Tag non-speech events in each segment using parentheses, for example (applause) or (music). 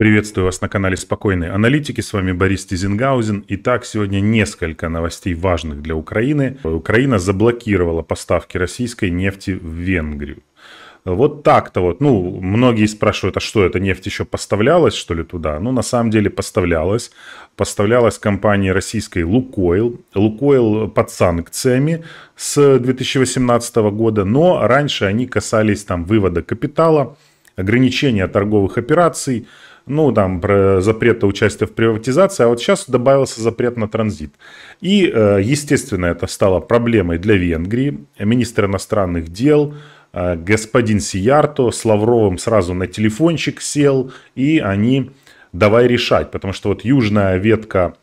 Приветствую вас на канале «Спокойные аналитики». С вами Борис Тизенгаузен. Итак, сегодня несколько новостей важных для Украины. Украина заблокировала поставки российской нефти в Венгрию. Вот так-то вот. Ну, многие спрашивают, а что, эта нефть еще поставлялась, что ли, туда? Ну, на самом деле поставлялась. Поставлялась компанией российской «Лукойл». «Лукойл» под санкциями с 2018 года, но раньше они касались там вывода капитала, ограничения торговых операций – ну, там, про запрета участия в приватизации, а вот сейчас добавился запрет на транзит. И, э, естественно, это стало проблемой для Венгрии. Министр иностранных дел, э, господин Сиярто с Лавровым сразу на телефончик сел, и они давай решать, потому что вот южная ветка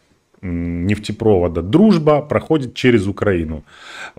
нефтепровода «Дружба» проходит через Украину.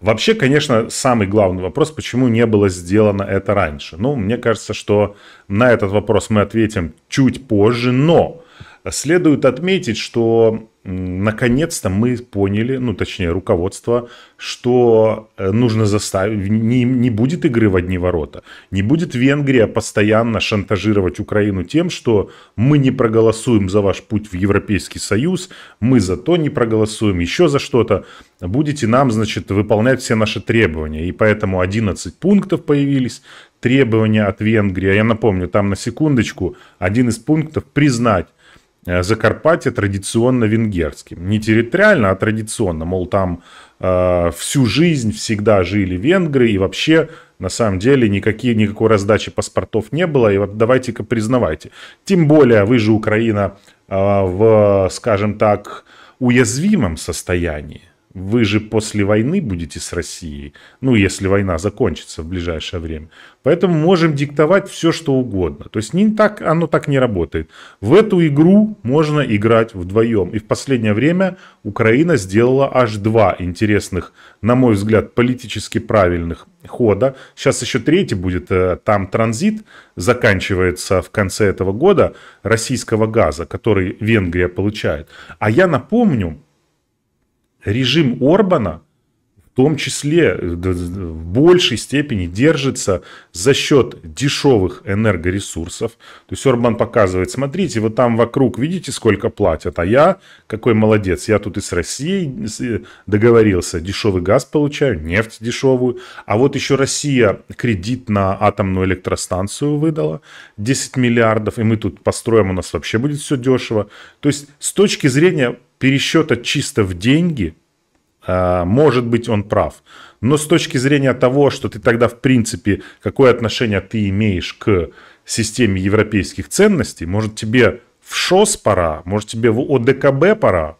Вообще, конечно, самый главный вопрос, почему не было сделано это раньше. Ну, мне кажется, что на этот вопрос мы ответим чуть позже, но следует отметить, что наконец-то мы поняли, ну точнее руководство, что э, нужно заставить, не, не будет игры в одни ворота, не будет Венгрия постоянно шантажировать Украину тем, что мы не проголосуем за ваш путь в Европейский Союз, мы за то не проголосуем, еще за что-то, будете нам, значит, выполнять все наши требования. И поэтому 11 пунктов появились, требования от Венгрии. А я напомню, там на секундочку, один из пунктов признать Э, Закарпатье традиционно венгерским. Не территориально, а традиционно. Мол, там э, всю жизнь всегда жили венгры, и вообще, на самом деле, никакие, никакой раздачи паспортов не было. И вот давайте-ка признавайте. Тем более, вы же Украина э, в, скажем так, уязвимом состоянии вы же после войны будете с Россией, ну, если война закончится в ближайшее время. Поэтому можем диктовать все, что угодно. То есть не так, оно так не работает. В эту игру можно играть вдвоем. И в последнее время Украина сделала аж два интересных, на мой взгляд, политически правильных хода. Сейчас еще третий будет, э, там транзит заканчивается в конце этого года российского газа, который Венгрия получает. А я напомню, режим Орбана том числе э, в большей степени держится за счет дешевых энергоресурсов. То есть Орбан показывает, смотрите, вот там вокруг, видите, сколько платят, а я, какой молодец, я тут и с Россией э, договорился, дешевый газ получаю, нефть дешевую, а вот еще Россия кредит на атомную электростанцию выдала, 10 миллиардов, и мы тут построим, у нас вообще будет все дешево. То есть с точки зрения пересчета чисто в деньги – а, может быть, он прав. Но с точки зрения того, что ты тогда, в принципе, какое отношение ты имеешь к системе европейских ценностей, может, тебе в ШОС пора, может, тебе в ОДКБ пора.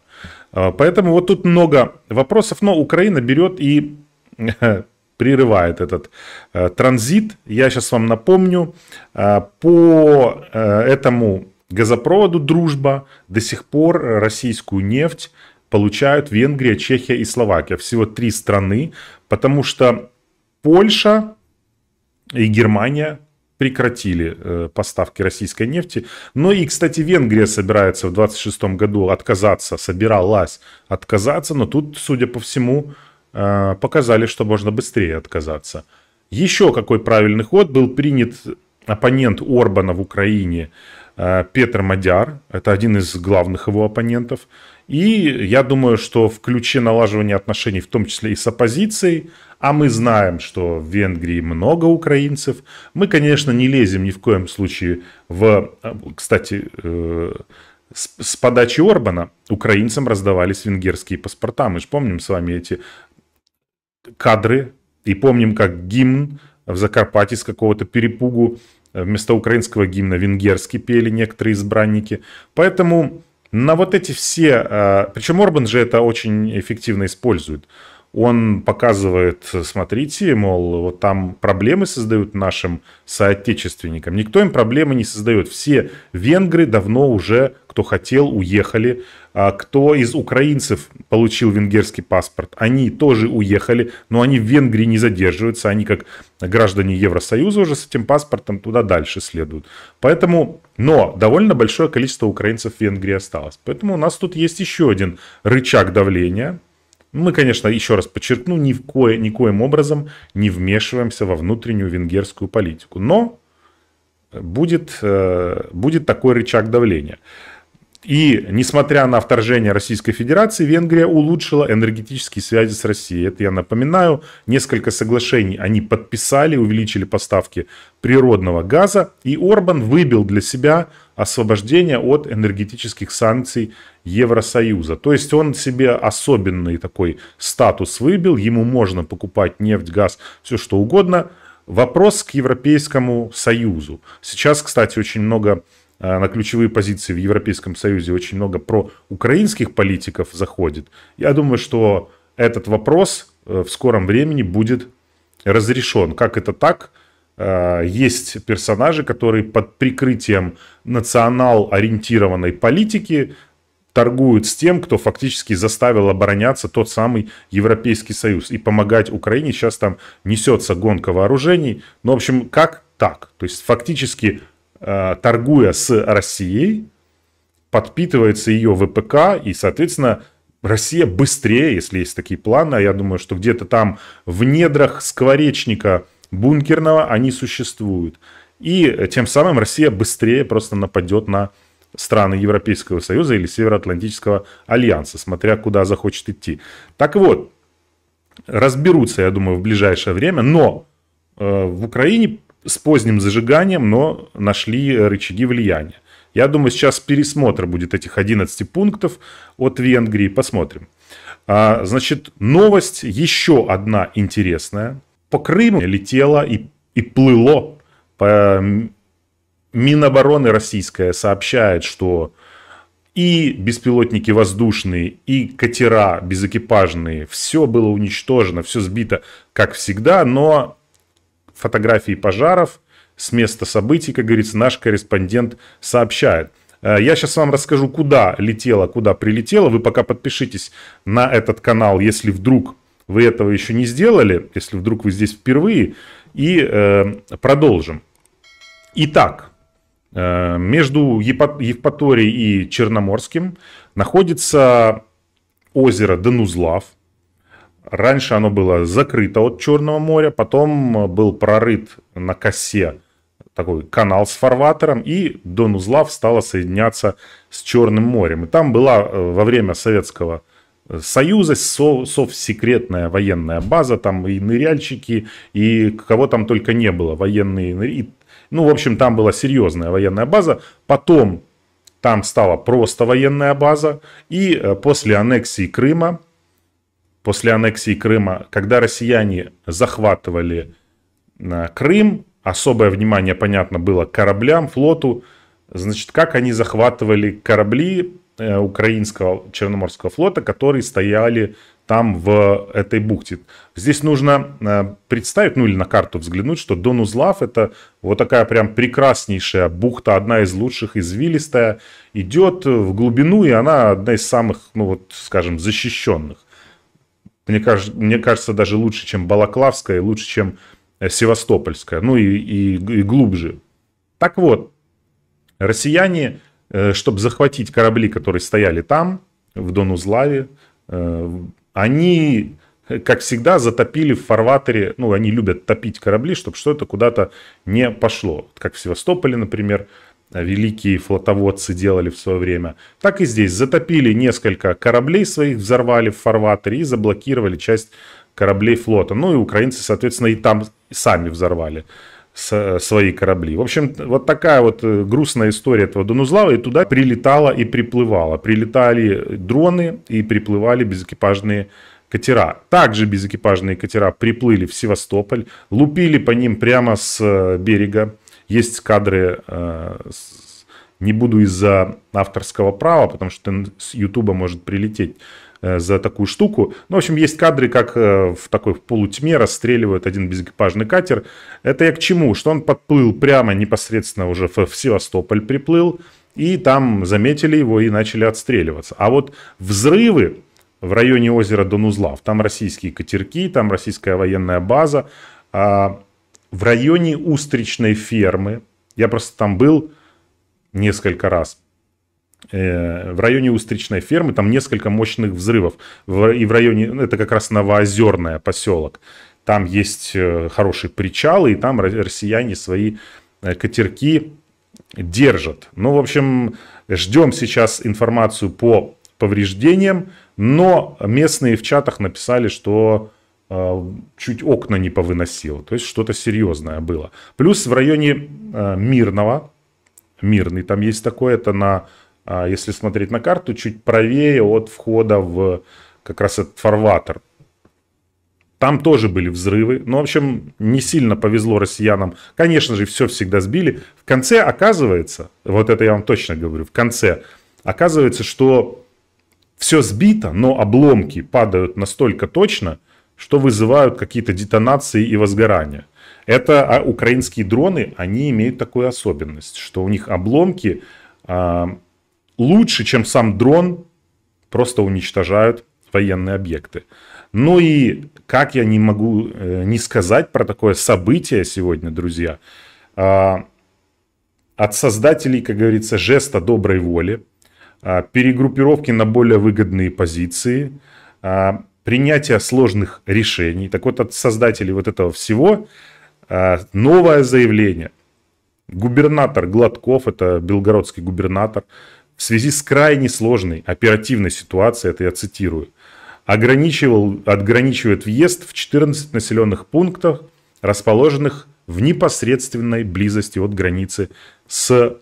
А, поэтому вот тут много вопросов, но Украина берет и (laughs) прерывает этот э, транзит. Я сейчас вам напомню, а, по э, этому газопроводу «Дружба» до сих пор российскую нефть получают Венгрия, Чехия и Словакия. Всего три страны, потому что Польша и Германия прекратили э, поставки российской нефти. Но ну и, кстати, Венгрия собирается в 26 году отказаться, собиралась отказаться, но тут, судя по всему, э, показали, что можно быстрее отказаться. Еще какой правильный ход был принят оппонент Орбана в Украине э, Петр Мадяр, это один из главных его оппонентов. И я думаю, что в ключе налаживания отношений, в том числе и с оппозицией, а мы знаем, что в Венгрии много украинцев, мы, конечно, не лезем ни в коем случае в... Э, кстати, э, с подачи Орбана украинцам раздавались венгерские паспорта. Мы же помним с вами эти кадры и помним, как гимн в Закарпатье с какого-то перепугу Вместо украинского гимна венгерский пели некоторые избранники. Поэтому на вот эти все... А, Причем Орбан же это очень эффективно использует. Он показывает, смотрите, мол, вот там проблемы создают нашим соотечественникам. Никто им проблемы не создает. Все венгры давно уже, кто хотел, уехали. А кто из украинцев получил венгерский паспорт, они тоже уехали, но они в Венгрии не задерживаются, они как граждане Евросоюза уже с этим паспортом туда дальше следуют. Поэтому, но довольно большое количество украинцев в Венгрии осталось. Поэтому у нас тут есть еще один рычаг давления, мы, конечно, еще раз подчеркну, ни в кое, никоим образом не вмешиваемся во внутреннюю венгерскую политику. Но будет, э, будет такой рычаг давления. И, несмотря на вторжение Российской Федерации, Венгрия улучшила энергетические связи с Россией. Это я напоминаю. Несколько соглашений они подписали, увеличили поставки природного газа. И Орбан выбил для себя освобождение от энергетических санкций Евросоюза. То есть он себе особенный такой статус выбил. Ему можно покупать нефть, газ, все что угодно. Вопрос к Европейскому Союзу. Сейчас, кстати, очень много а, на ключевые позиции в Европейском Союзе очень много про украинских политиков заходит, я думаю, что этот вопрос э, в скором времени будет разрешен. Как это так? А, есть персонажи, которые под прикрытием национал-ориентированной политики торгуют с тем, кто фактически заставил обороняться тот самый Европейский Союз и помогать Украине. Сейчас там несется гонка вооружений. Ну, в общем, как так? То есть фактически Э, торгуя с Россией, подпитывается ее ВПК, и, соответственно, Россия быстрее, если есть такие планы, а я думаю, что где-то там в недрах скворечника бункерного они существуют. И э, тем самым Россия быстрее просто нападет на страны Европейского Союза или Североатлантического Альянса, смотря куда захочет идти. Так вот, разберутся, я думаю, в ближайшее время, но э, в Украине с поздним зажиганием, но нашли рычаги влияния. Я думаю, сейчас пересмотр будет этих 11 пунктов от Венгрии. Посмотрим. А, значит, новость еще одна интересная. По Крыму летело и, и плыло. По Минобороны российская сообщает, что и беспилотники воздушные, и катера безэкипажные, все было уничтожено, все сбито, как всегда, но фотографии пожаров с места событий, как говорится, наш корреспондент сообщает. Э, я сейчас вам расскажу, куда летела, куда прилетела. Вы пока подпишитесь на этот канал, если вдруг вы этого еще не сделали, если вдруг вы здесь впервые, и э, продолжим. Итак, э, между Евпаторией и Черноморским находится озеро Данузлав – Раньше оно было закрыто от Черного моря, потом э, был прорыт на косе такой канал с фарватером, и Дон Узлав стала соединяться с Черным морем. И там была э, во время Советского э, Союза совсекретная военная база, там и ныряльщики, и кого там только не было, военные Ну, в общем, там была серьезная военная база. Потом там стала просто военная база. И после аннексии Крыма после аннексии Крыма, когда россияне захватывали э, Крым, особое внимание, понятно, было кораблям, флоту, значит, как они захватывали корабли э, украинского Черноморского флота, которые стояли там в этой бухте. Здесь нужно э, представить, ну или на карту взглянуть, что Донузлав — это вот такая прям прекраснейшая бухта, одна из лучших, извилистая, идет в глубину, и она одна из самых, ну вот, скажем, защищенных мне, кажется, мне кажется, даже лучше, чем Балаклавская, лучше, чем э, Севастопольская, ну и, и, и глубже. Так вот, россияне, э, чтобы захватить корабли, которые стояли там, в Донузлаве, э, они, как всегда, затопили в фарватере, ну, они любят топить корабли, чтобы что-то куда-то не пошло. Как в Севастополе, например, а великие флотоводцы делали в свое время. Так и здесь затопили несколько кораблей своих, взорвали в фарватере и заблокировали часть кораблей флота. Ну и украинцы, соответственно, и там сами взорвали э, свои корабли. В общем, вот такая вот э, грустная история этого Донузлава, и туда прилетала и приплывала. Прилетали дроны и приплывали безэкипажные катера. Также безэкипажные катера приплыли в Севастополь, лупили по ним прямо с э, берега есть кадры, э, не буду из-за авторского права, потому что с Ютуба может прилететь э, за такую штуку. Ну, в общем, есть кадры, как э, в такой в полутьме расстреливают один безэкипажный катер. Это я к чему? Что он подплыл прямо непосредственно уже в Севастополь приплыл, и там заметили его и начали отстреливаться. А вот взрывы в районе озера Донузлав, там российские катерки, там российская военная база, а в районе устричной фермы, я просто там был несколько раз, э, в районе устричной фермы там несколько мощных взрывов. И в районе, ну, это как раз Новоозерное поселок. Там есть э, хорошие причалы, и там россияне свои э, катерки держат. Ну, в общем, ждем сейчас информацию по повреждениям, но местные в чатах написали, что а, чуть окна не повыносил. То есть что-то серьезное было. Плюс в районе а, Мирного, Мирный там есть такое, это на, а, если смотреть на карту, чуть правее от входа в как раз этот фарватер. Там тоже были взрывы. Ну, в общем, не сильно повезло россиянам. Конечно же, все всегда сбили. В конце оказывается, вот это я вам точно говорю, в конце оказывается, что все сбито, но обломки падают настолько точно – что вызывают какие-то детонации и возгорания. Это а украинские дроны, они имеют такую особенность, что у них обломки а, лучше, чем сам дрон, просто уничтожают военные объекты. Ну и как я не могу э, не сказать про такое событие сегодня, друзья. А, от создателей, как говорится, жеста доброй воли, а, перегруппировки на более выгодные позиции, а, принятия сложных решений. Так вот, от создателей вот этого всего а, новое заявление. Губернатор Гладков, это белгородский губернатор, в связи с крайне сложной оперативной ситуацией, это я цитирую, ограничивал, отграничивает въезд в 14 населенных пунктах, расположенных в непосредственной близости от границы с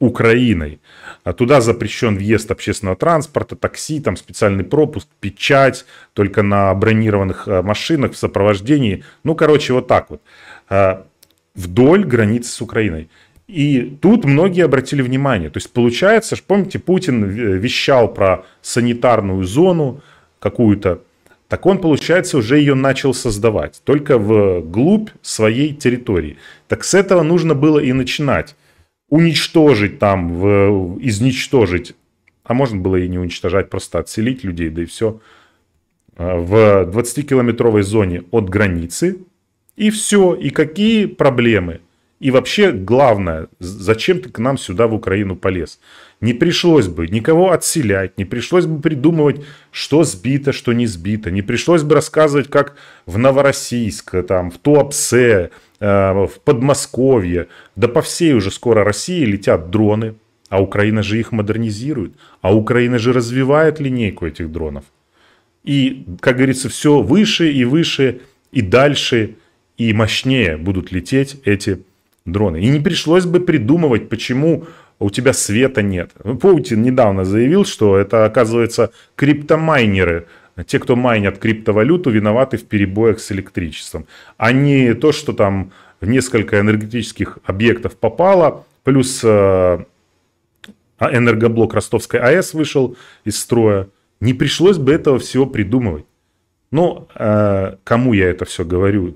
Украиной. А туда запрещен въезд общественного транспорта, такси, там специальный пропуск, печать, только на бронированных э, машинах в сопровождении. Ну, короче, вот так вот. Э, вдоль границы с Украиной. И тут многие обратили внимание. То есть получается, помните, Путин э, вещал про санитарную зону какую-то, так он, получается, уже ее начал создавать, только в глубь своей территории. Так с этого нужно было и начинать уничтожить там, в, изничтожить, а можно было и не уничтожать, просто отселить людей, да и все, а, в 20-километровой зоне от границы, и все, и какие проблемы? И вообще главное, зачем ты к нам сюда в Украину полез? Не пришлось бы никого отселять, не пришлось бы придумывать, что сбито, что не сбито, не пришлось бы рассказывать, как в Новороссийск, там, в Туапсе, э, в Подмосковье, да по всей уже скоро России летят дроны, а Украина же их модернизирует, а Украина же развивает линейку этих дронов. И, как говорится, все выше и выше и дальше и мощнее будут лететь эти дроны. И не пришлось бы придумывать, почему у тебя света нет. Ну, Путин недавно заявил, что это, оказывается, криптомайнеры те, кто майнят криптовалюту, виноваты в перебоях с электричеством. А не то, что там в несколько энергетических объектов попало, плюс э, а, энергоблок Ростовской АЭС вышел из строя. Не пришлось бы этого всего придумывать. Но э, кому я это все говорю?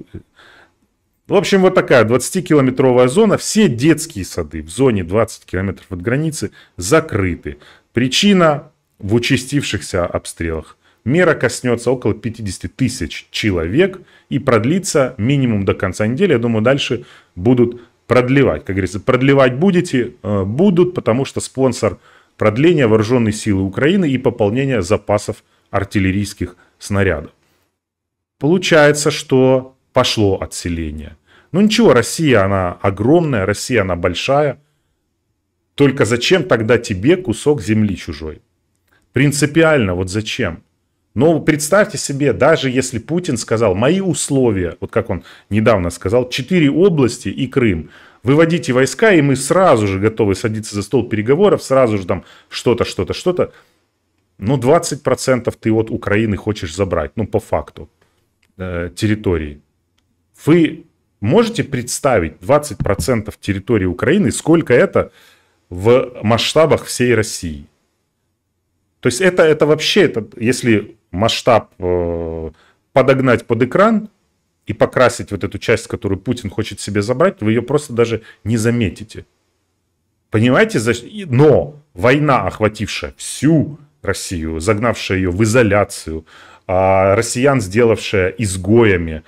В общем, вот такая 20-километровая зона. Все детские сады в зоне 20 километров от границы закрыты. Причина в участившихся обстрелах. Мера коснется около 50 тысяч человек и продлится минимум до конца недели. Я думаю, дальше будут продлевать. Как говорится, продлевать будете? Э, будут, потому что спонсор продления вооруженной силы Украины и пополнения запасов артиллерийских снарядов. Получается, что пошло отселение. Ну ничего, Россия, она огромная, Россия, она большая. Только зачем тогда тебе кусок земли чужой? Принципиально, вот зачем? Но ну, представьте себе, даже если Путин сказал, мои условия, вот как он недавно сказал, четыре области и Крым, выводите войска, и мы сразу же готовы садиться за стол переговоров, сразу же там что-то, что-то, что-то. Ну, 20% ты от Украины хочешь забрать, ну, по факту, э, территории. Вы можете представить 20% территории Украины, сколько это в масштабах всей России? То есть это, это вообще, это, если масштаб э, подогнать под экран и покрасить вот эту часть, которую Путин хочет себе забрать, вы ее просто даже не заметите. Понимаете? Но война, охватившая всю Россию, загнавшая ее в изоляцию, а россиян, сделавшая изгоями,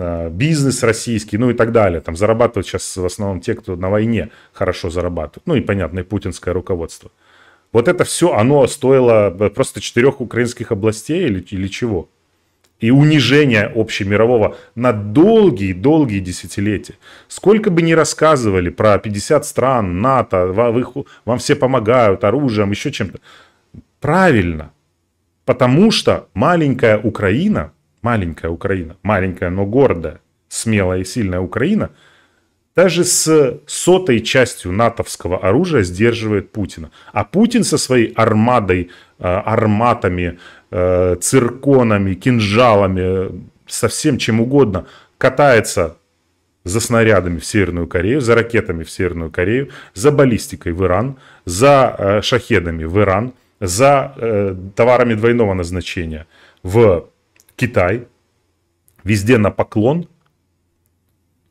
Э, бизнес российский, ну и так далее. Там зарабатывают сейчас в основном те, кто на войне хорошо зарабатывают. Ну и, понятно, и путинское руководство. Вот это все, оно стоило э, просто четырех украинских областей или, или чего? И унижение общемирового на долгие-долгие десятилетия. Сколько бы ни рассказывали про 50 стран, НАТО, вам, их, вам все помогают оружием, еще чем-то. Правильно. Потому что маленькая Украина – маленькая Украина, маленькая, но гордая, смелая и сильная Украина, даже с сотой частью натовского оружия сдерживает Путина. А Путин со своей армадой, э, арматами, э, цирконами, кинжалами, со всем чем угодно катается за снарядами в Северную Корею, за ракетами в Северную Корею, за баллистикой в Иран, за э, шахедами в Иран, за товарами двойного назначения в Китай, везде на поклон.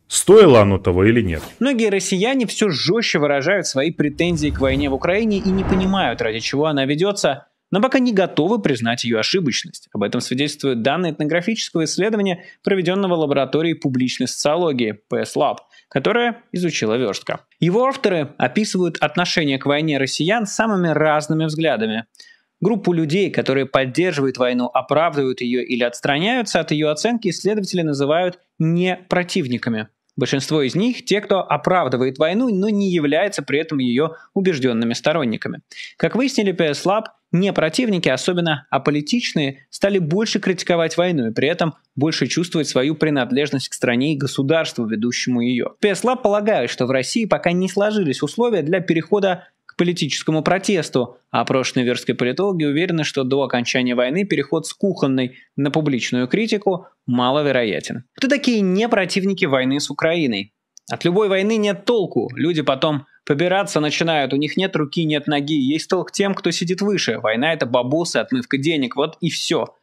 Стоило оно того или нет? Многие россияне все жестче выражают свои претензии к войне в Украине и не понимают, ради чего она ведется, но пока не готовы признать ее ошибочность. Об этом свидетельствуют данные этнографического исследования, проведенного лабораторией публичной социологии PSLab, которая изучила верстка. Его авторы описывают отношение к войне россиян самыми разными взглядами – Группу людей, которые поддерживают войну, оправдывают ее или отстраняются от ее оценки, исследователи называют не противниками. Большинство из них – те, кто оправдывает войну, но не является при этом ее убежденными сторонниками. Как выяснили PS Lab, не противники, особенно аполитичные, стали больше критиковать войну и при этом больше чувствовать свою принадлежность к стране и государству, ведущему ее. PS Lab полагают, что в России пока не сложились условия для перехода политическому протесту, а прошневерские политологи уверены, что до окончания войны переход с кухонной на публичную критику маловероятен. Кто такие не противники войны с Украиной? От любой войны нет толку, люди потом побираться начинают, у них нет руки, нет ноги, есть толк тем, кто сидит выше. Война это бабосы, отмывка денег, вот и все.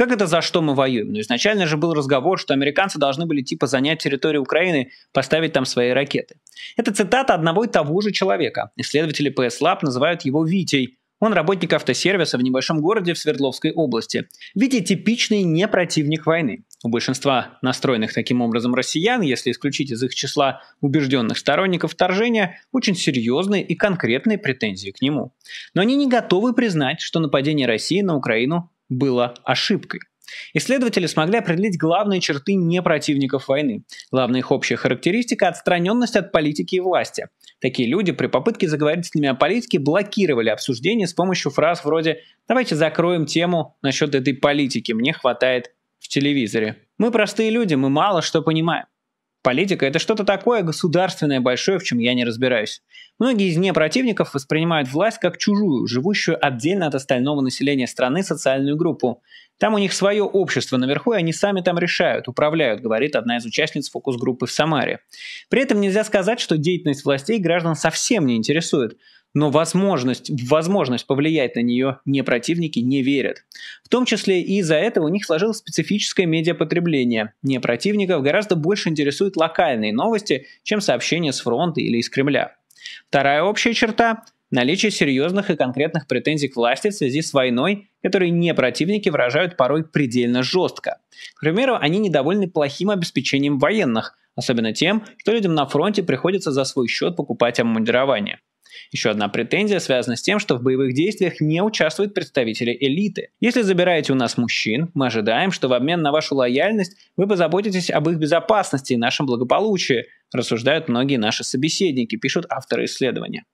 Как это за что мы воюем? Ну, изначально же был разговор, что американцы должны были типа занять территорию Украины, поставить там свои ракеты. Это цитата одного и того же человека. Исследователи PS Lab называют его Витей. Он работник автосервиса в небольшом городе в Свердловской области. Витя типичный не противник войны. У большинства настроенных таким образом россиян, если исключить из их числа убежденных сторонников вторжения, очень серьезные и конкретные претензии к нему. Но они не готовы признать, что нападение России на Украину было ошибкой. Исследователи смогли определить главные черты не противников войны. Главная их общая характеристика – отстраненность от политики и власти. Такие люди при попытке заговорить с ними о политике блокировали обсуждение с помощью фраз вроде «давайте закроем тему насчет этой политики, мне хватает в телевизоре». Мы простые люди, мы мало что понимаем. Политика – это что-то такое государственное большое, в чем я не разбираюсь. Многие из не противников воспринимают власть как чужую, живущую отдельно от остального населения страны социальную группу. Там у них свое общество наверху, и они сами там решают, управляют, говорит одна из участниц фокус-группы в Самаре. При этом нельзя сказать, что деятельность властей граждан совсем не интересует но возможность, возможность повлиять на нее не противники не верят. В том числе и из-за этого у них сложилось специфическое медиапотребление. Не противников гораздо больше интересуют локальные новости, чем сообщения с фронта или из Кремля. Вторая общая черта – наличие серьезных и конкретных претензий к власти в связи с войной, которые не противники выражают порой предельно жестко. К примеру, они недовольны плохим обеспечением военных, особенно тем, что людям на фронте приходится за свой счет покупать обмундирование. Еще одна претензия связана с тем, что в боевых действиях не участвуют представители элиты. Если забираете у нас мужчин, мы ожидаем, что в обмен на вашу лояльность вы позаботитесь об их безопасности и нашем благополучии, рассуждают многие наши собеседники, пишут авторы исследования.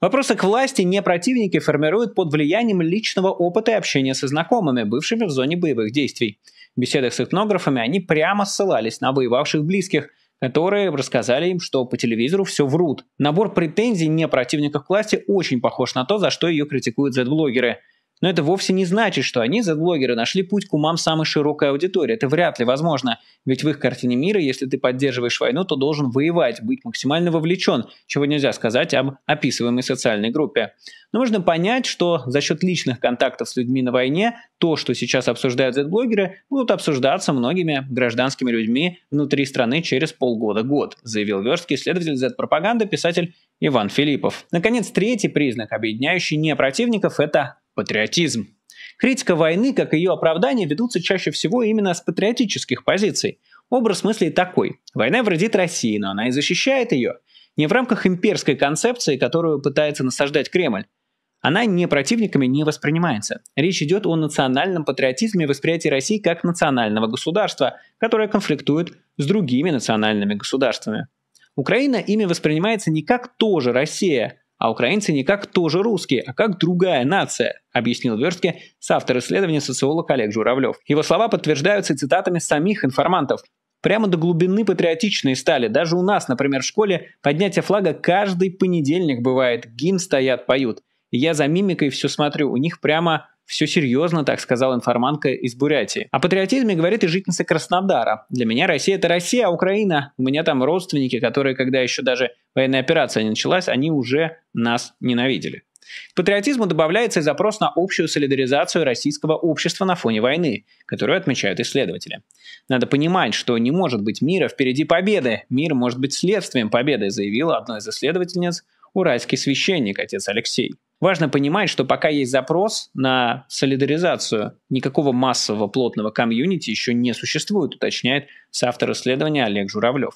Вопросы к власти не противники формируют под влиянием личного опыта и общения со знакомыми, бывшими в зоне боевых действий. В беседах с этнографами они прямо ссылались на воевавших близких – которые рассказали им, что по телевизору все врут. Набор претензий не противников власти очень похож на то, за что ее критикуют Z-блогеры – но это вовсе не значит, что они, Z-блогеры, нашли путь к умам самой широкой аудитории. Это вряд ли возможно. Ведь в их картине мира, если ты поддерживаешь войну, то должен воевать, быть максимально вовлечен, чего нельзя сказать об описываемой социальной группе. Но можно понять, что за счет личных контактов с людьми на войне то, что сейчас обсуждают Z-блогеры, будут обсуждаться многими гражданскими людьми внутри страны через полгода-год, заявил верстский исследователь Z-пропаганды, писатель Иван Филиппов. Наконец, третий признак, объединяющий не противников, это Патриотизм. Критика войны, как и ее оправдание, ведутся чаще всего именно с патриотических позиций. Образ мыслей такой. Война вредит России, но она и защищает ее. Не в рамках имперской концепции, которую пытается насаждать Кремль. Она не противниками не воспринимается. Речь идет о национальном патриотизме и восприятии России как национального государства, которое конфликтует с другими национальными государствами. Украина ими воспринимается не как тоже Россия, а украинцы не как тоже русские, а как другая нация, объяснил Верстке соавтор исследования социолог Олег Журавлев. Его слова подтверждаются цитатами самих информантов. Прямо до глубины патриотичные стали. Даже у нас, например, в школе поднятие флага каждый понедельник бывает. Гимн стоят, поют. И я за мимикой все смотрю. У них прямо все серьезно, так сказала информантка из Бурятии. О патриотизме говорит и жительница Краснодара. Для меня Россия – это Россия, а Украина. У меня там родственники, которые, когда еще даже военная операция не началась, они уже нас ненавидели. К патриотизму добавляется и запрос на общую солидаризацию российского общества на фоне войны, которую отмечают исследователи. Надо понимать, что не может быть мира впереди победы. Мир может быть следствием победы, заявил одна из исследовательниц, уральский священник, отец Алексей. Важно понимать, что пока есть запрос на солидаризацию, никакого массового плотного комьюнити еще не существует, уточняет соавтор исследования Олег Журавлев.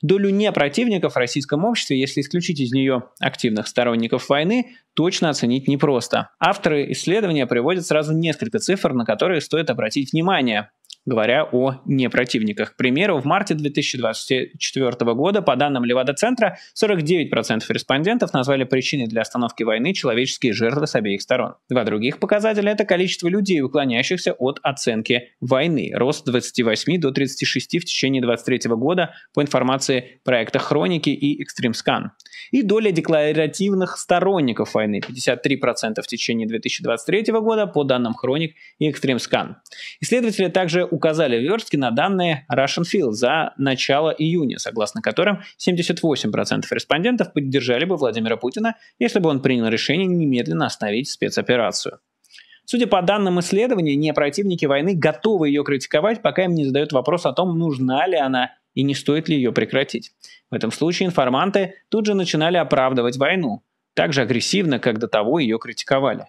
Долю непротивников в российском обществе, если исключить из нее активных сторонников войны, точно оценить непросто. Авторы исследования приводят сразу несколько цифр, на которые стоит обратить внимание говоря о непротивниках. К примеру, в марте 2024 года, по данным Левада-центра, 49% респондентов назвали причиной для остановки войны человеческие жертвы с обеих сторон. Два других показателя – это количество людей, уклоняющихся от оценки войны, рост 28 до 36 в течение 2023 года по информации проекта «Хроники» и «Экстрим Скан». И доля декларативных сторонников войны – 53% в течение 2023 года по данным «Хроник» и «Экстрим Скан». Исследователи также указали верстки на данные Russian Field за начало июня, согласно которым 78% респондентов поддержали бы Владимира Путина, если бы он принял решение немедленно остановить спецоперацию. Судя по данным исследования, не противники войны готовы ее критиковать, пока им не задают вопрос о том, нужна ли она и не стоит ли ее прекратить. В этом случае информанты тут же начинали оправдывать войну, так же агрессивно, как до того ее критиковали.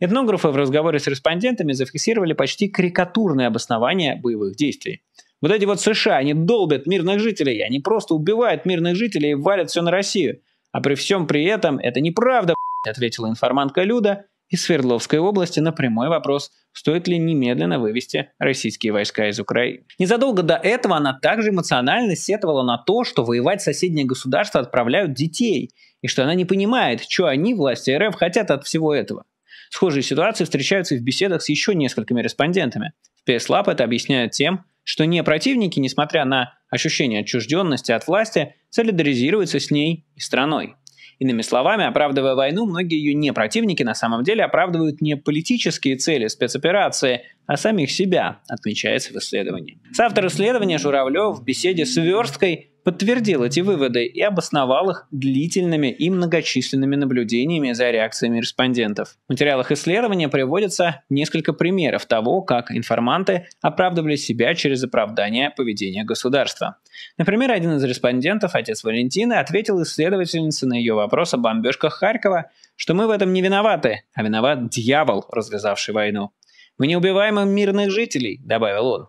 Этнографы в разговоре с респондентами зафиксировали почти карикатурное обоснование боевых действий. Вот эти вот США, они долбят мирных жителей, они просто убивают мирных жителей и валят все на Россию. А при всем при этом это неправда, (laughs) ответила информантка Люда из Свердловской области на прямой вопрос, стоит ли немедленно вывести российские войска из Украины. Незадолго до этого она также эмоционально сетовала на то, что воевать соседние государства отправляют детей, и что она не понимает, что они, власти РФ, хотят от всего этого. Схожие ситуации встречаются и в беседах с еще несколькими респондентами. В PSLab это объясняют тем, что не противники, несмотря на ощущение отчужденности от власти, солидаризируются с ней и страной. Иными словами, оправдывая войну, многие ее не противники на самом деле оправдывают не политические цели спецоперации, а самих себя, отмечается в исследовании. Соавтор исследования Журавлев в беседе с Версткой подтвердил эти выводы и обосновал их длительными и многочисленными наблюдениями за реакциями респондентов. В материалах исследования приводятся несколько примеров того, как информанты оправдывали себя через оправдание поведения государства. Например, один из респондентов, отец Валентины, ответил исследовательнице на ее вопрос о бомбежках Харькова, что мы в этом не виноваты, а виноват дьявол, развязавший войну. «Мы не убиваем мирных жителей», — добавил он.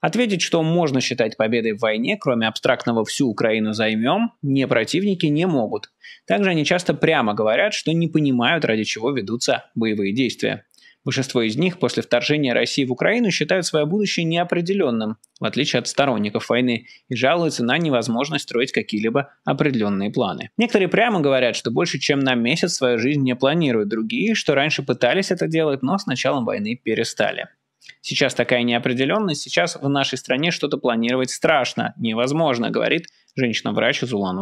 Ответить, что можно считать победой в войне, кроме абстрактного «всю Украину займем», не противники не могут. Также они часто прямо говорят, что не понимают, ради чего ведутся боевые действия. Большинство из них после вторжения России в Украину считают свое будущее неопределенным, в отличие от сторонников войны, и жалуются на невозможность строить какие-либо определенные планы. Некоторые прямо говорят, что больше чем на месяц свою жизнь не планируют, другие, что раньше пытались это делать, но с началом войны перестали. Сейчас такая неопределенность, сейчас в нашей стране что-то планировать страшно, невозможно, говорит женщина-врач из улан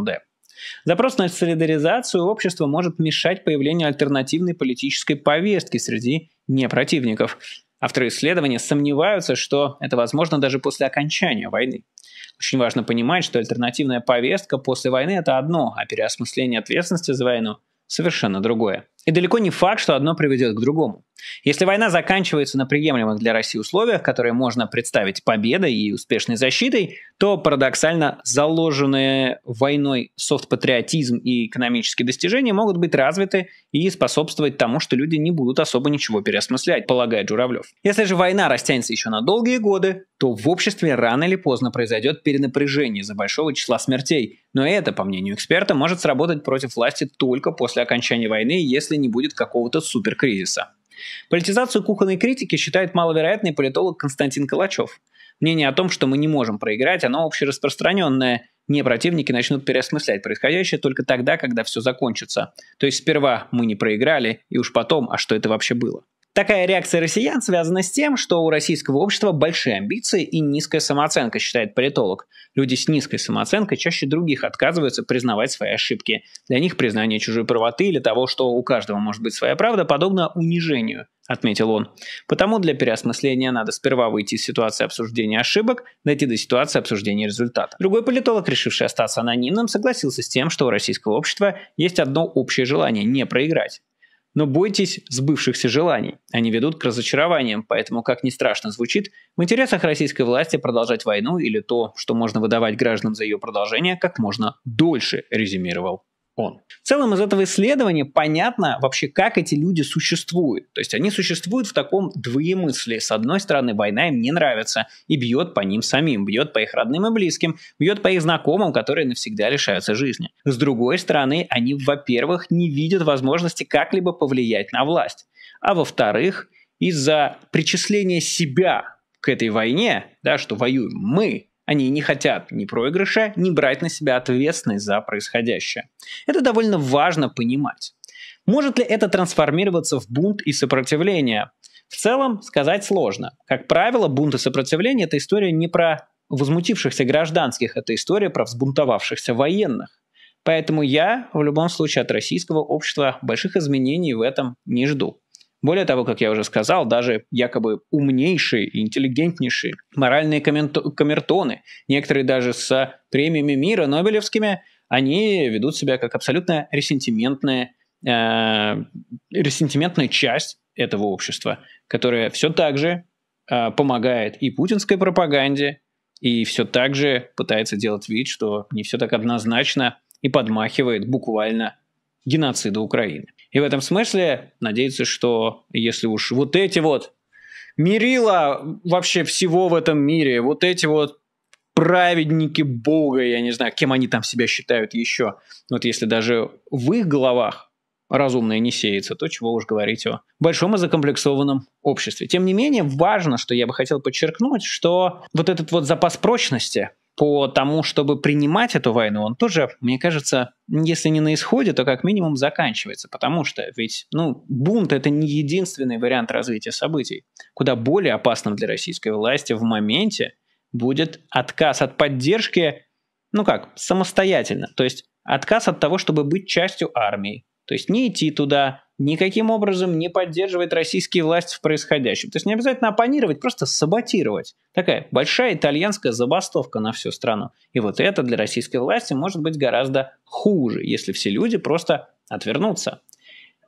Запрос на солидаризацию общества может мешать появлению альтернативной политической повестки среди непротивников. Авторы исследования сомневаются, что это возможно даже после окончания войны. Очень важно понимать, что альтернативная повестка после войны – это одно, а переосмысление ответственности за войну – совершенно другое. И далеко не факт, что одно приведет к другому. Если война заканчивается на приемлемых для России условиях, которые можно представить победой и успешной защитой, то парадоксально заложенные войной софт-патриотизм и экономические достижения могут быть развиты и способствовать тому, что люди не будут особо ничего переосмыслять, полагает Журавлев. Если же война растянется еще на долгие годы, то в обществе рано или поздно произойдет перенапряжение из-за большого числа смертей. Но это, по мнению эксперта, может сработать против власти только после окончания войны, если если не будет какого-то суперкризиса. Политизацию кухонной критики считает маловероятный политолог Константин Калачев. Мнение о том, что мы не можем проиграть, оно общераспространенное. Не противники начнут переосмыслять происходящее только тогда, когда все закончится. То есть сперва мы не проиграли, и уж потом, а что это вообще было. Такая реакция россиян связана с тем, что у российского общества большие амбиции и низкая самооценка, считает политолог. Люди с низкой самооценкой чаще других отказываются признавать свои ошибки. Для них признание чужой правоты или того, что у каждого может быть своя правда, подобно унижению, отметил он. Потому для переосмысления надо сперва выйти из ситуации обсуждения ошибок, дойти до ситуации обсуждения результата. Другой политолог, решивший остаться анонимным, согласился с тем, что у российского общества есть одно общее желание – не проиграть. Но бойтесь сбывшихся желаний. Они ведут к разочарованиям, поэтому, как ни страшно звучит, в интересах российской власти продолжать войну или то, что можно выдавать гражданам за ее продолжение, как можно дольше, резюмировал он. В целом из этого исследования понятно вообще, как эти люди существуют. То есть они существуют в таком двоемыслии. С одной стороны, война им не нравится и бьет по ним самим, бьет по их родным и близким, бьет по их знакомым, которые навсегда лишаются жизни. С другой стороны, они, во-первых, не видят возможности как-либо повлиять на власть. А во-вторых, из-за причисления себя к этой войне, да, что воюем мы, они не хотят ни проигрыша, ни брать на себя ответственность за происходящее. Это довольно важно понимать. Может ли это трансформироваться в бунт и сопротивление? В целом сказать сложно. Как правило, бунт и сопротивление – это история не про возмутившихся гражданских, это история про взбунтовавшихся военных. Поэтому я в любом случае от российского общества больших изменений в этом не жду. Более того, как я уже сказал, даже якобы умнейшие интеллигентнейшие моральные камертоны, некоторые даже с премиями мира Нобелевскими, они ведут себя как абсолютно ресентиментная, э, ресентиментная часть этого общества, которая все так же э, помогает и путинской пропаганде, и все так же пытается делать вид, что не все так однозначно и подмахивает буквально геноцида Украины. И в этом смысле надеяться, что если уж вот эти вот мерила вообще всего в этом мире, вот эти вот праведники Бога, я не знаю, кем они там себя считают еще. Вот если даже в их головах разумное не сеется, то чего уж говорить о большом и закомплексованном обществе. Тем не менее, важно, что я бы хотел подчеркнуть, что вот этот вот запас прочности – по тому, чтобы принимать эту войну, он тоже, мне кажется, если не на исходе, то как минимум заканчивается, потому что ведь, ну, бунт это не единственный вариант развития событий. Куда более опасным для российской власти в моменте будет отказ от поддержки, ну как, самостоятельно, то есть отказ от того, чтобы быть частью армии, то есть не идти туда, никаким образом не поддерживает российские власти в происходящем. То есть не обязательно оппонировать, просто саботировать. Такая большая итальянская забастовка на всю страну. И вот это для российской власти может быть гораздо хуже, если все люди просто отвернутся.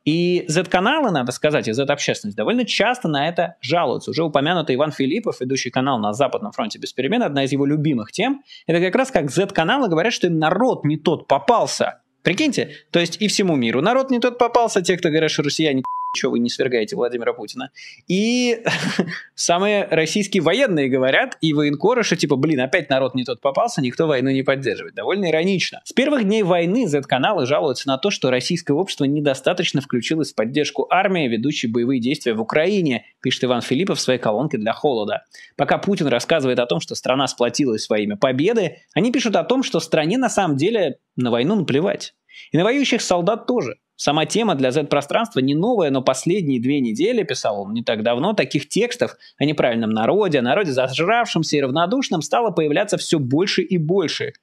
И Z-каналы, надо сказать, и Z-общественность довольно часто на это жалуются. Уже упомянутый Иван Филиппов, ведущий канал на Западном фронте без перемен, одна из его любимых тем, это как раз как Z-каналы говорят, что им народ не тот попался – Прикиньте, то есть и всему миру. Народ не тот попался, те, кто говорят, что россияне что вы не свергаете Владимира Путина. И (laughs) самые российские военные говорят, и военкоры, что типа, блин, опять народ не тот попался, никто войну не поддерживает. Довольно иронично. С первых дней войны Z-каналы жалуются на то, что российское общество недостаточно включилось в поддержку армии, ведущей боевые действия в Украине, пишет Иван Филиппов в своей колонке для холода. Пока Путин рассказывает о том, что страна сплотилась во имя победы, они пишут о том, что стране на самом деле на войну наплевать. И на воюющих солдат тоже. Сама тема для Z-пространства не новая, но последние две недели, писал он не так давно, таких текстов о неправильном народе, о народе зажравшемся и равнодушном стало появляться все больше и больше.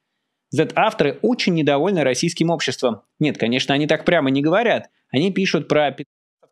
Z-авторы очень недовольны российским обществом. Нет, конечно, они так прямо не говорят. Они пишут про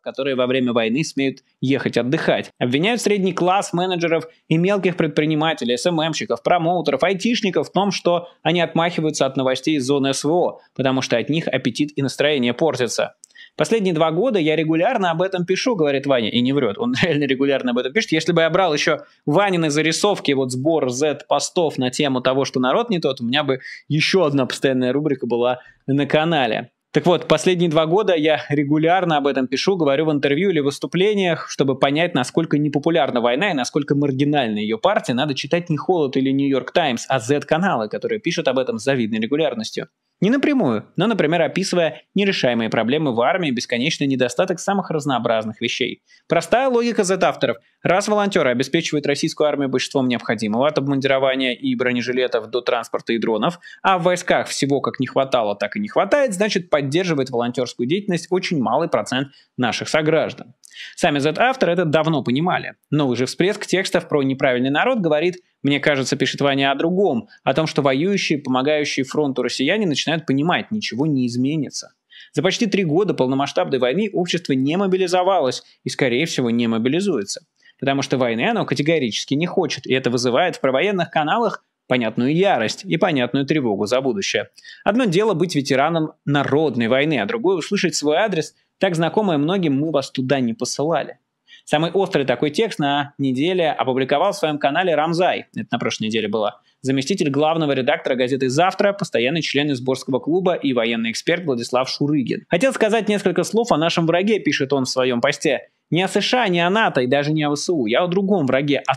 которые во время войны смеют ехать отдыхать. Обвиняют средний класс менеджеров и мелких предпринимателей, СММщиков, промоутеров, айтишников в том, что они отмахиваются от новостей из зоны СВО, потому что от них аппетит и настроение портятся. Последние два года я регулярно об этом пишу, говорит Ваня, и не врет, он (laughs) реально регулярно об этом пишет. Если бы я брал еще Ванины зарисовки, вот сбор Z-постов на тему того, что народ не тот, у меня бы еще одна постоянная рубрика была на канале. Так вот, последние два года я регулярно об этом пишу, говорю в интервью или выступлениях, чтобы понять, насколько непопулярна война и насколько маргинальна ее партия. Надо читать не «Холод» или «Нью-Йорк Таймс», а Z-каналы, которые пишут об этом с завидной регулярностью. Не напрямую, но, например, описывая нерешаемые проблемы в армии, бесконечный недостаток самых разнообразных вещей. Простая логика Z-авторов. Раз волонтеры обеспечивают российскую армию большинством необходимого, от обмундирования и бронежилетов до транспорта и дронов, а в войсках всего как не хватало, так и не хватает, значит поддерживает волонтерскую деятельность очень малый процент наших сограждан. Сами Z-авторы это давно понимали. Новый же всплеск текстов про неправильный народ говорит «Мне кажется, пишет Ваня о другом, о том, что воюющие, помогающие фронту россияне начинают понимать, ничего не изменится». За почти три года полномасштабной войны общество не мобилизовалось и, скорее всего, не мобилизуется. Потому что войны оно категорически не хочет, и это вызывает в провоенных каналах понятную ярость и понятную тревогу за будущее. Одно дело быть ветераном народной войны, а другое услышать свой адрес так знакомое многим «Мы вас туда не посылали». Самый острый такой текст на неделе опубликовал в своем канале Рамзай, это на прошлой неделе было. заместитель главного редактора газеты «Завтра», постоянный член Изборского клуба и военный эксперт Владислав Шурыгин. Хотел сказать несколько слов о нашем враге, пишет он в своем посте. Не о США, не о НАТО и даже не о ВСУ. Я о другом враге, о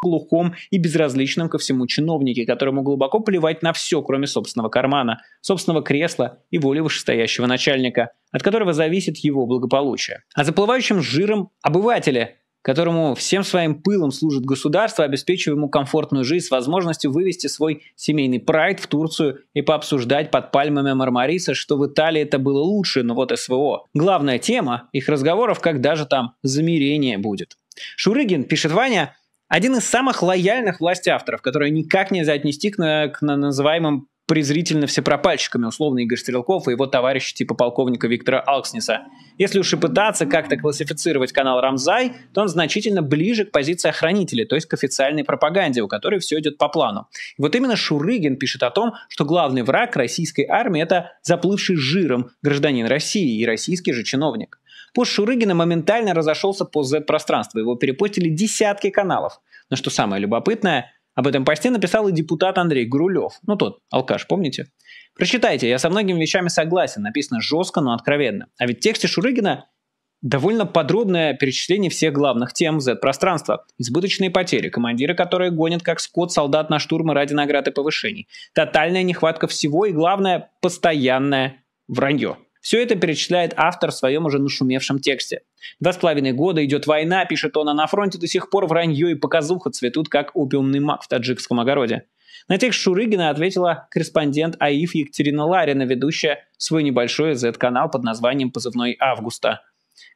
глухом и безразличном ко всему чиновнике, которому глубоко плевать на все, кроме собственного кармана, собственного кресла и воли вышестоящего начальника, от которого зависит его благополучие. А заплывающим жиром обывателя, которому всем своим пылом служит государство, обеспечивая ему комфортную жизнь с возможностью вывести свой семейный прайд в Турцию и пообсуждать под пальмами Мармариса, что в Италии это было лучше, но вот СВО. Главная тема их разговоров, когда же там замирение будет. Шурыгин, пишет Ваня, один из самых лояльных власти авторов, которые никак нельзя отнести к, на, к на называемым презрительно всепропальщиками, условно Игорь Стрелков и его товарищи типа полковника Виктора Алкснеса. Если уж и пытаться как-то классифицировать канал Рамзай, то он значительно ближе к позиции охранителя, то есть к официальной пропаганде, у которой все идет по плану. И вот именно Шурыгин пишет о том, что главный враг российской армии – это заплывший жиром гражданин России и российский же чиновник. Пост Шурыгина моментально разошелся по Z-пространству, его перепостили десятки каналов. Но что самое любопытное, об этом посте написал и депутат Андрей Грулев, Ну тот, алкаш, помните? Прочитайте, я со многими вещами согласен, написано жестко, но откровенно. А ведь в тексте Шурыгина довольно подробное перечисление всех главных тем Z-пространства. Избыточные потери, командиры, которые гонят как скот солдат на штурмы ради наград и повышений, тотальная нехватка всего и, главное, постоянное вранье. Все это перечисляет автор в своем уже нашумевшем тексте. Два с половиной года идет война, пишет он, а на фронте до сих пор вранье и показуха цветут, как опиумный мак в таджикском огороде. На текст Шурыгина ответила корреспондент АИФ Екатерина Ларина, ведущая свой небольшой Z-канал под названием «Позывной Августа».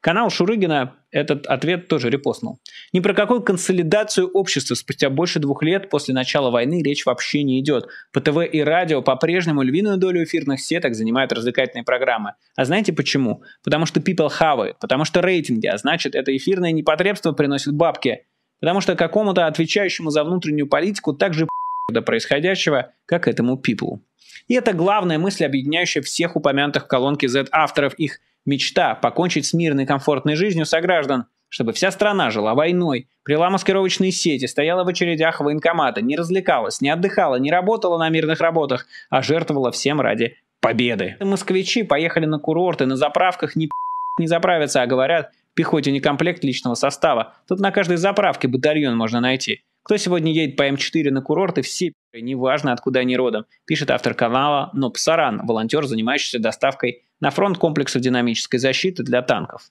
Канал Шурыгина этот ответ тоже репостнул. Ни про какую консолидацию общества спустя больше двух лет после начала войны речь вообще не идет. По ТВ и радио по-прежнему львиную долю эфирных сеток занимают развлекательные программы. А знаете почему? Потому что people хавают, потому что рейтинги, а значит это эфирное непотребство приносит бабки. Потому что какому-то отвечающему за внутреннюю политику также до происходящего, как этому people. И это главная мысль, объединяющая всех упомянутых в колонке Z авторов. Их Мечта – покончить с мирной комфортной жизнью сограждан, чтобы вся страна жила войной, прила маскировочные сети, стояла в очередях военкомата, не развлекалась, не отдыхала, не работала на мирных работах, а жертвовала всем ради победы. Москвичи поехали на курорты, на заправках не не заправятся, а говорят, пехоте не комплект личного состава. Тут на каждой заправке батальон можно найти. Кто сегодня едет по М4 на курорты, все неважно откуда они родом, пишет автор канала Но Псаран, волонтер, занимающийся доставкой на фронт комплексов динамической защиты для танков.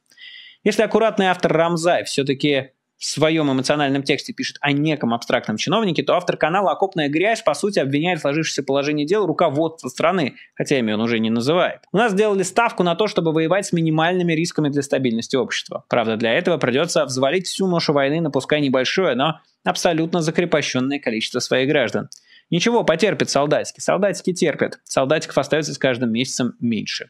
Если аккуратный автор Рамзай все-таки в своем эмоциональном тексте пишет о неком абстрактном чиновнике, то автор канала «Окопная грязь» по сути обвиняет в сложившееся положение дел руководство страны, хотя имя он уже не называет. У нас сделали ставку на то, чтобы воевать с минимальными рисками для стабильности общества. Правда, для этого придется взвалить всю ношу войны на пускай небольшое, но абсолютно закрепощенное количество своих граждан. Ничего, потерпит солдатики. Солдатики терпят. Солдатиков остается с каждым месяцем меньше.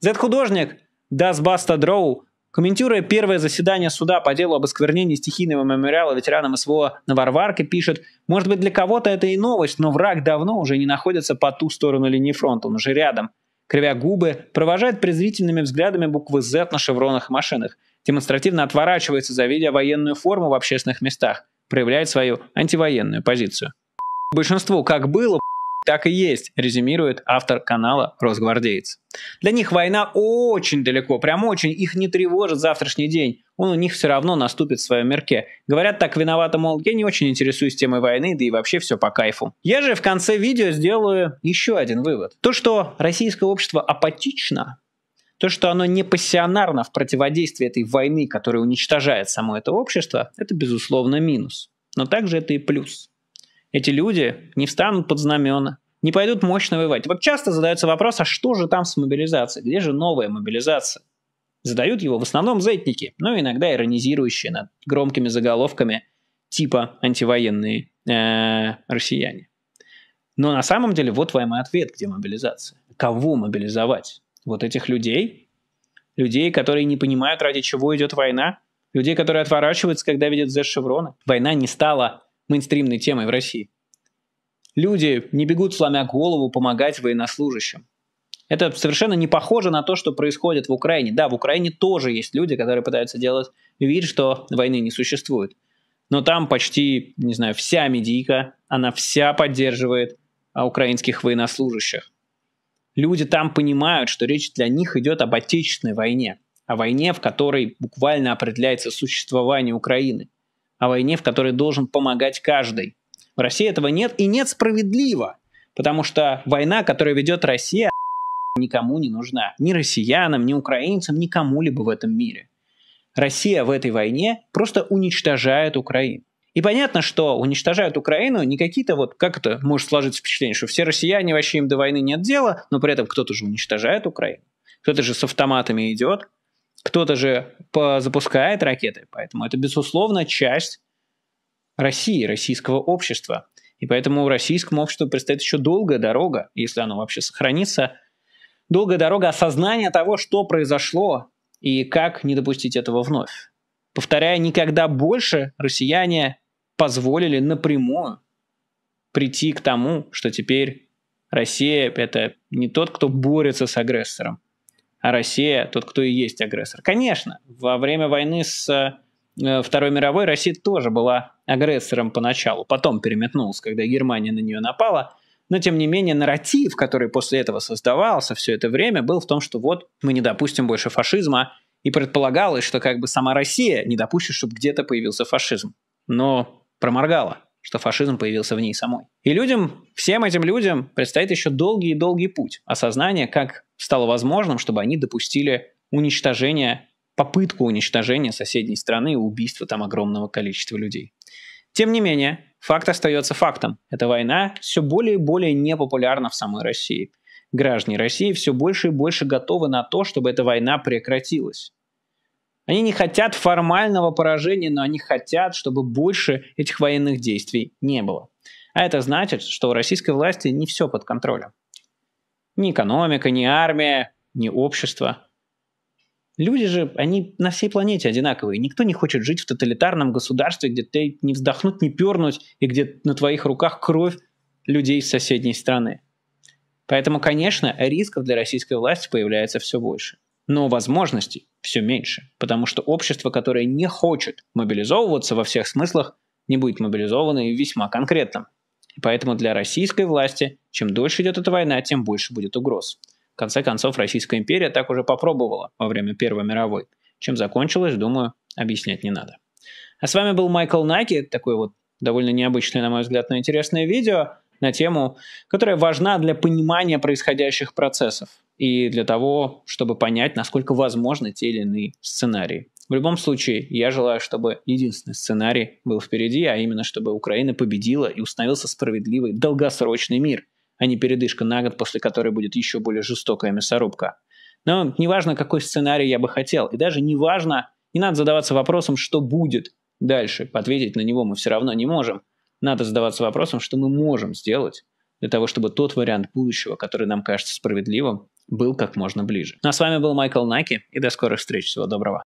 Z-художник Das Basta Draw Комментируя первое заседание суда по делу об осквернении стихийного мемориала ветеранам СВО на Варварке, пишет, может быть для кого-то это и новость, но враг давно уже не находится по ту сторону линии фронта, он уже рядом. Кривя губы, провожает презрительными взглядами буквы Z на шевронах и машинах, демонстративно отворачивается, завидя военную форму в общественных местах, проявляет свою антивоенную позицию. Большинству как было, так и есть, резюмирует автор канала «Росгвардеец». Для них война очень далеко, прям очень, их не тревожит завтрашний день. Он у них все равно наступит в своем мерке. Говорят, так виновата, мол, я не очень интересуюсь темой войны, да и вообще все по кайфу. Я же в конце видео сделаю еще один вывод. То, что российское общество апатично, то, что оно не пассионарно в противодействии этой войны, которая уничтожает само это общество, это, безусловно, минус. Но также это и плюс эти люди не встанут под знамена, не пойдут мощно воевать. Вот часто задается вопрос, а что же там с мобилизацией? Где же новая мобилизация? Задают его в основном зетники, но ну, иногда иронизирующие над громкими заголовками типа антивоенные э, россияне. Но на самом деле вот вам и ответ, где мобилизация. Кого мобилизовать? Вот этих людей? Людей, которые не понимают, ради чего идет война? Людей, которые отворачиваются, когда видят Z-шевроны? Война не стала мейнстримной темой в России. Люди не бегут, сломя голову, помогать военнослужащим. Это совершенно не похоже на то, что происходит в Украине. Да, в Украине тоже есть люди, которые пытаются делать вид, что войны не существует. Но там почти, не знаю, вся медийка, она вся поддерживает а, украинских военнослужащих. Люди там понимают, что речь для них идет об отечественной войне, о войне, в которой буквально определяется существование Украины о войне, в которой должен помогать каждый. В России этого нет и нет справедливо, потому что война, которую ведет Россия, (laughs) никому не нужна. Ни россиянам, ни украинцам, никому либо в этом мире. Россия в этой войне просто уничтожает Украину. И понятно, что уничтожают Украину не какие-то вот, как это может сложиться впечатление, что все россияне вообще им до войны нет дела, но при этом кто-то же уничтожает Украину. Кто-то же с автоматами идет, кто-то же запускает ракеты, поэтому это, безусловно, часть России, российского общества. И поэтому российскому обществу предстоит еще долгая дорога, если оно вообще сохранится, долгая дорога осознания того, что произошло и как не допустить этого вновь. Повторяю, никогда больше россияне позволили напрямую прийти к тому, что теперь Россия – это не тот, кто борется с агрессором, а Россия тот, кто и есть агрессор. Конечно, во время войны с э, Второй мировой Россия тоже была агрессором поначалу, потом переметнулась, когда Германия на нее напала. Но, тем не менее, нарратив, который после этого создавался все это время, был в том, что вот мы не допустим больше фашизма, и предполагалось, что как бы сама Россия не допустит, чтобы где-то появился фашизм. Но проморгала, что фашизм появился в ней самой. И людям, всем этим людям предстоит еще долгий и долгий путь осознания, как стало возможным, чтобы они допустили уничтожение, попытку уничтожения соседней страны и убийства там огромного количества людей. Тем не менее, факт остается фактом. Эта война все более и более непопулярна в самой России. Граждане России все больше и больше готовы на то, чтобы эта война прекратилась. Они не хотят формального поражения, но они хотят, чтобы больше этих военных действий не было. А это значит, что у российской власти не все под контролем. Ни экономика, ни армия, ни общество. Люди же, они на всей планете одинаковые. Никто не хочет жить в тоталитарном государстве, где ты не вздохнуть, не пернуть, и где на твоих руках кровь людей из соседней страны. Поэтому, конечно, рисков для российской власти появляется все больше. Но возможностей все меньше, потому что общество, которое не хочет мобилизовываться во всех смыслах, не будет мобилизовано и весьма конкретно. И поэтому для российской власти, чем дольше идет эта война, тем больше будет угроз. В конце концов, Российская империя так уже попробовала во время Первой мировой. Чем закончилось, думаю, объяснять не надо. А с вами был Майкл Наки, такое вот довольно необычное, на мой взгляд, но интересное видео на тему, которая важна для понимания происходящих процессов и для того, чтобы понять, насколько возможны те или иные сценарии. В любом случае, я желаю, чтобы единственный сценарий был впереди, а именно, чтобы Украина победила и установился справедливый долгосрочный мир, а не передышка на год, после которой будет еще более жестокая мясорубка. Но неважно, какой сценарий я бы хотел, и даже неважно, не надо задаваться вопросом, что будет дальше. Ответить на него мы все равно не можем. Надо задаваться вопросом, что мы можем сделать для того, чтобы тот вариант будущего, который нам кажется справедливым, был как можно ближе. Ну а с вами был Майкл Наки, и до скорых встреч. Всего доброго.